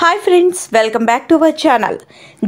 hi friends welcome back to our channel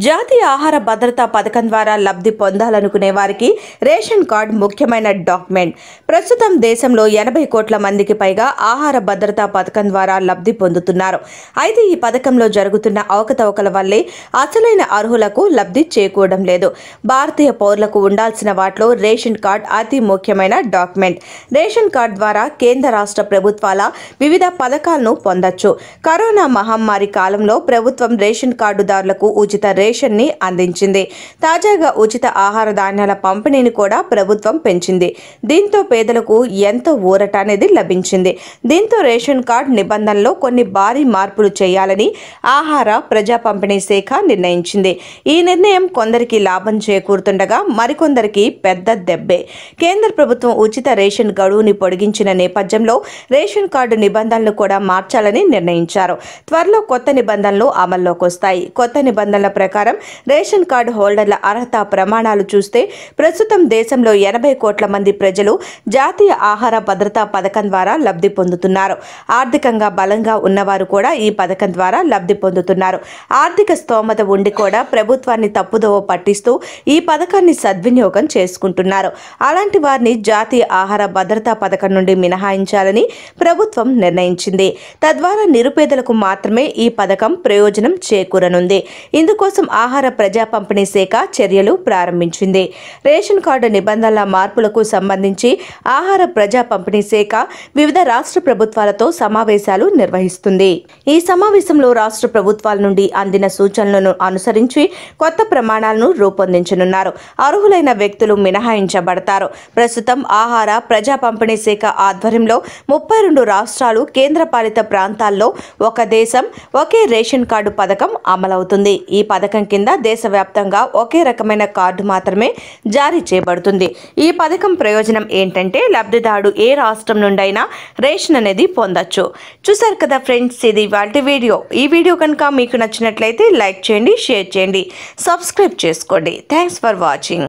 జాతీయ ఆహార భద్రతా పథకం ద్వారా లబ్ధి పొందాలనుకునే వారికి రేషన్ కార్డ్ ముఖ్యమైన డాక్యుమెంట్ ప్రస్తుతం దేశంలో ఎనభై కోట్ల మందికి పైగా ఆహార భద్రతా పథకం ద్వారా లబ్ధి పొందుతున్నారు అయితే ఈ పథకంలో జరుగుతున్న అవకతవకల వల్లే అసలైన అర్హులకు లబ్ధి చేకూడడం లేదు భారతీయ పౌరులకు ఉండాల్సిన వాటిలో రేషన్ కార్డ్ అతి ముఖ్యమైన డాక్యుమెంట్ రేషన్ కార్డ్ ద్వారా కేంద్ర రాష్ట్ర ప్రభుత్వాల వివిధ పథకాలను పొందొచ్చు కరోనా మహమ్మారి కాలం కాలంలో ప్రభుత్వం రేషన్ కార్డుదారులకు ఉచిత రేషన్ని అందించింది తాజాగా ఉచిత ఆహార ధాన్యాల పంపిణీని కూడా ప్రభుత్వం పెంచింది దీంతో పేదలకు ఎంతో ఊరట అనేది లభించింది దీంతో రేషన్ కార్డు నిబంధనలో కొన్ని భారీ మార్పులు చేయాలని ఆహార ప్రజా పంపిణీ శాఖ నిర్ణయించింది ఈ నిర్ణయం కొందరికి లాభం చేకూరుతుండగా మరికొందరికి పెద్ద దెబ్బే కేంద్ర ప్రభుత్వం ఉచిత రేషన్ గడువుని పొడిగించిన నేపథ్యంలో రేషన్ కార్డు నిబంధనలు కూడా మార్చాలని నిర్ణయించారు త్వరలో కొత్త నిబంధనలు అమల్లోకి వస్తాయి కొత్త నిబంధనల ప్రకారం రేషన్ కార్డు హోల్డర్ల అర్హత ప్రమాణాలు చూస్తే ప్రస్తుతం దేశంలో ఎనభై కోట్ల మంది ప్రజలు జాతీయ ఆహార భద్రతా పథకం ద్వారా లబ్ధి పొందుతున్నారు ఆర్థికంగా బలంగా ఉన్నవారు కూడా ఈ పథకం ద్వారా లబ్ధి పొందుతున్నారు ఆర్థిక స్తోమత ఉండి కూడా ప్రభుత్వాన్ని తప్పుదోవ పట్టిస్తూ ఈ పథకాన్ని సద్వినియోగం చేసుకుంటున్నారు అలాంటి వారిని జాతీయ ఆహార భద్రతా పథకం నుండి మినహాయించాలని ప్రభుత్వం నిర్ణయించింది తద్వారా నిరుపేదలకు మాత్రమే ఈ పథకం పథకం ప్రయోజనం చేకూరనుంది ఇందుకోసం ఆహార ప్రజా పంపిణీ శాఖ చర్యలు ప్రారంభించింది రేషన్ కార్డు నిబంధనల మార్పులకు సంబంధించి ఆహార ప్రజా పంపిణీ శాఖ వివిధ రాష్ట్ర ప్రభుత్వాలతో సమావేశాలు నిర్వహిస్తుంది ఈ సమావేశంలో రాష్ట్ర ప్రభుత్వాల నుండి అందిన సూచనలను అనుసరించి కొత్త ప్రమాణాలను రూపొందించనున్నారు అర్హులైన వ్యక్తులు మినహాయించబడతారు ప్రస్తుతం ఆహార ప్రజా పంపిణీ శాఖ ఆధ్వర్యంలో ముప్పై రెండు రాష్ట్రాలు కేంద్రపాలిత ప్రాంతాల్లో ఒక దేశం ఒకే రేషన్ కార్డు పథకం అమలవుతుంది ఈ పథకం కింద దేశవ్యాప్తంగా ఒకే రకమైన కార్డు మాత్రమే జారీ చేయబడుతుంది ఈ పథకం ప్రయోజనం ఏంటంటే లబ్ధిదారుడు ఏ రాష్ట్రం నుండైనా రేషన్ అనేది పొందొచ్చు చూసారు కదా ఫ్రెండ్స్ ఇది వాటి వీడియో ఈ వీడియో కనుక మీకు నచ్చినట్లయితే లైక్ చేయండి షేర్ చేయండి సబ్స్క్రైబ్ చేసుకోండి థ్యాంక్స్ ఫర్ వాచింగ్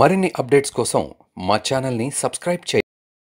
మరిన్ని అప్డేట్స్ కోసం మా ఛానల్ని సబ్స్క్రైబ్ చేయండి